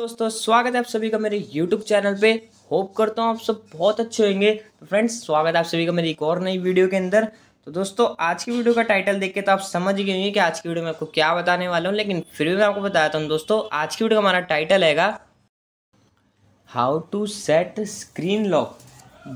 दोस्तों स्वागत है आप सभी का मेरे YouTube चैनल पे होप करता हूँ आप सब बहुत अच्छे होंगे तो फ्रेंड्स स्वागत है आप सभी का मेरी एक और नई वीडियो के अंदर तो दोस्तों आज की वीडियो का टाइटल देख के तो आप समझ गए होंगे कि आज की वीडियो में आपको क्या बताने वाला हूँ लेकिन फिर भी मैं आपको बताता हूँ दोस्तों आज की वीडियो का हमारा टाइटल हैगा how to set screen lock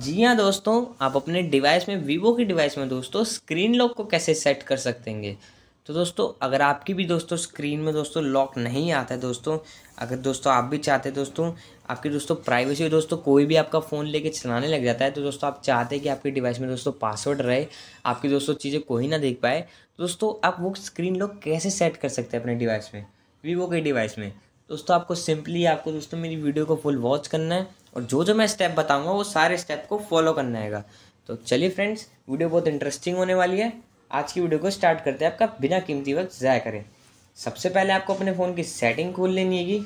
जी हाँ दोस्तों आप अपने डिवाइस में वीवो की डिवाइस में दोस्तों स्क्रीन लॉक को कैसे सेट कर सकते हैं तो दोस्तों अगर आपकी भी दोस्तों स्क्रीन में दोस्तों लॉक नहीं आता है दोस्तों अगर दोस्तों आप भी चाहते हैं दोस्तों आपकी दोस्तों प्राइवेसी दोस्तों कोई भी आपका फ़ोन लेके चलाने लग जाता है तो दोस्तों आप चाहते हैं कि आपके डिवाइस में दोस्तों पासवर्ड रहे आपकी दोस्तों चीज़ें कोई ना देख पाए तो दोस्तों आप वो स्क्रीन लॉक कैसे सेट कर सकते हैं अपने डिवाइस में वीवो के डिवाइस में दोस्तों आपको सिंपली आपको दोस्तों मेरी वीडियो को फुल वॉच करना है और जो जो मैं स्टेप बताऊँगा वो सारे स्टेप को फॉलो करना है तो चलिए फ्रेंड्स वीडियो बहुत इंटरेस्टिंग होने वाली है आज की वीडियो को स्टार्ट करते हैं आपका बिना कीमती वक्त ज़ाया करें सबसे पहले आपको अपने फ़ोन की सेटिंग खोल लेनी है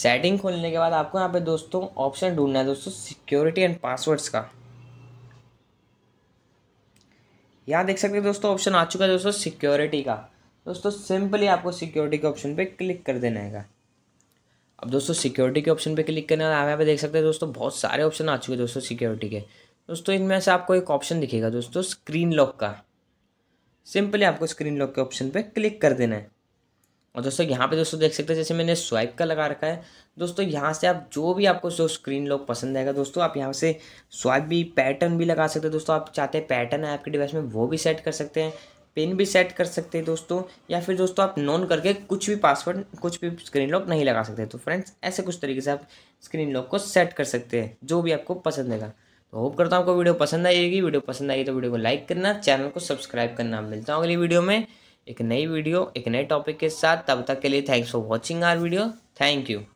सेटिंग खोलने के बाद आपको यहाँ पे दोस्तों ऑप्शन ढूंढना है दोस्तों सिक्योरिटी एंड पासवर्ड्स का यहाँ देख सकते हैं दोस्तों ऑप्शन आ चुका है दोस्तों सिक्योरिटी का दोस्तों सिंपली आपको सिक्योरिटी के ऑप्शन पे क्लिक कर देना है अब दोस्तों सिक्योरिटी के ऑप्शन पे क्लिक करना है आप यहाँ पे देख सकते हैं दोस्तों बहुत सारे ऑप्शन आ चुके हैं दोस्तों सिक्योरिटी के दोस्तों इनमें से आपको एक ऑप्शन दिखेगा दोस्तों स्क्रीन लॉक का सिंपली आपको स्क्रीन लॉक के ऑप्शन पे क्लिक कर देना है और दोस्तों यहाँ पे दोस्तों देख सकते हैं जैसे मैंने स्वाइप का लगा रखा है दोस्तों यहाँ से आप जो भी आपको जो स्क्रीन लॉक पसंद आएगा दोस्तों आप यहाँ से स्वाइप भी पैटर्न भी लगा सकते हैं दोस्तों आप चाहते हैं पैटर्न है आपके डिवाइस में वो भी सेट कर सकते हैं पिन भी सेट कर सकते हैं दोस्तों या फिर दोस्तों आप नॉन करके कुछ भी पासवर्ड कुछ भी स्क्रीन लॉक नहीं लगा सकते तो फ्रेंड्स ऐसे कुछ तरीके से आप स्क्रीन लॉक को सेट कर सकते हैं जो भी आपको पसंद आएगा तो होप करता हूँ आपको वीडियो पसंद आएगी वीडियो पसंद आई तो वीडियो को लाइक करना चैनल को सब्सक्राइब करना मिलता हूँ अगली वीडियो में एक नई वीडियो एक नए टॉपिक के साथ तब तक के लिए thanks for watching our video thank you